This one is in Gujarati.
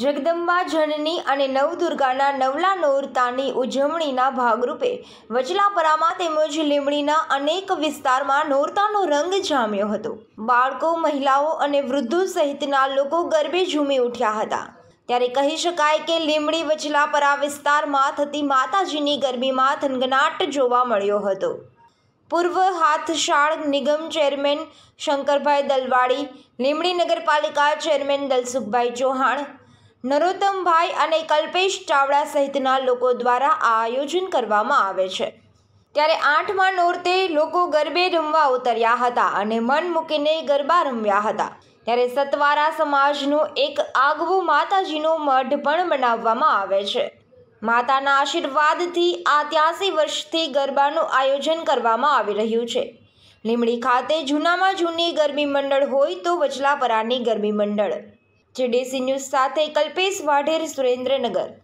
જગદંબા જનની અને નવદુર્ગાના નવલા નોરતાની ઉજવણીના ભાગરૂપે વચલાપરામાં તેમજ લીમડીના અનેક વિસ્તારમાં નોરતાનો રંગ જામ્યો હતો બાળકો મહિલાઓ અને વૃદ્ધો સહિતના લોકો ગરબે ઝૂમી ઉઠ્યા હતા ત્યારે કહી શકાય કે લીમડી વચલાપરા વિસ્તારમાં થતી માતાજીની ગરબીમાં થનગનાટ જોવા મળ્યો હતો પૂર્વ હાથશાળ નિગમ ચેરમેન શંકરભાઈ દલવાડી લીમડી નગરપાલિકા ચેરમેન દલસુખભાઈ ચૌહાણ નરોત્તમભાઈ અને કલ્પેશ ચાવડા સહિતના લોકો દ્વારા આ આયોજન કરવામાં આવે છે ત્યારે આઠમા નોરતે લોકો ગરબે રમવા ઉતર્યા હતા અને મન મૂકીને ગરબા રમ્યા હતા ત્યારે સતવારા સમાજનું એક આગવું માતાજીનું મઢ પણ બનાવવામાં આવે છે માતાના આશીર્વાદથી આ ત્યાસી વર્ષથી ગરબાનું આયોજન કરવામાં આવી રહ્યું છે લીમડી ખાતે જૂનામાં જૂની ગરબી મંડળ હોય તો વચલાપરાની ગરબી મંડળ જેડીસી ન્યૂઝ સાથે કલ્પેશ વાઢેર સુરેન્દ્રનગર